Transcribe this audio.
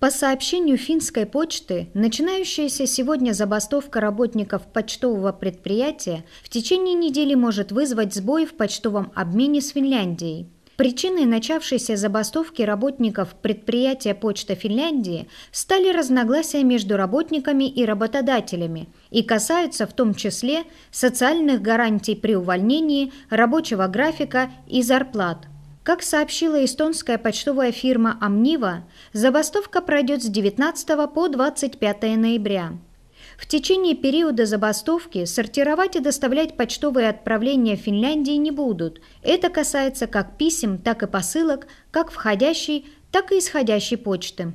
По сообщению финской почты, начинающаяся сегодня забастовка работников почтового предприятия в течение недели может вызвать сбой в почтовом обмене с Финляндией. Причиной начавшейся забастовки работников предприятия Почта Финляндии стали разногласия между работниками и работодателями и касаются в том числе социальных гарантий при увольнении, рабочего графика и зарплат. Как сообщила эстонская почтовая фирма «Амнива», забастовка пройдет с 19 по 25 ноября. В течение периода забастовки сортировать и доставлять почтовые отправления в Финляндии не будут. Это касается как писем, так и посылок, как входящей, так и исходящей почты.